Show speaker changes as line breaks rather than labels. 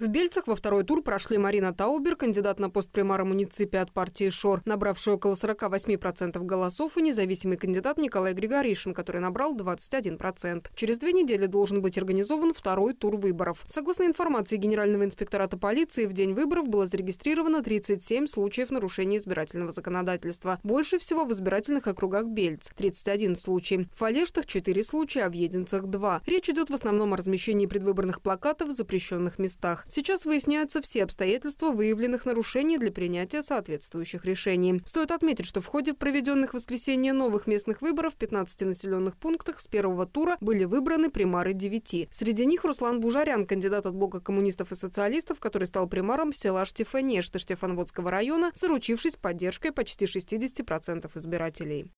В Бельцах во второй тур прошли Марина Таубер, кандидат на пост примара муниципи от партии ШОР, набравший около 48% голосов, и независимый кандидат Николай Григоришин, который набрал 21%. Через две недели должен быть организован второй тур выборов. Согласно информации Генерального инспектората полиции, в день выборов было зарегистрировано 37 случаев нарушения избирательного законодательства. Больше всего в избирательных округах Бельц – 31 случай. В Фалештах – 4 случая, а в Единцах – 2. Речь идет в основном о размещении предвыборных плакатов в запрещенных местах. Сейчас выясняются все обстоятельства выявленных нарушений для принятия соответствующих решений. Стоит отметить, что в ходе проведенных в воскресенье новых местных выборов в 15 населенных пунктах с первого тура были выбраны примары 9. Среди них Руслан Бужарян, кандидат от блока коммунистов и социалистов, который стал примаром села Штефанешта Штефанводского района, заручившись поддержкой почти 60% избирателей.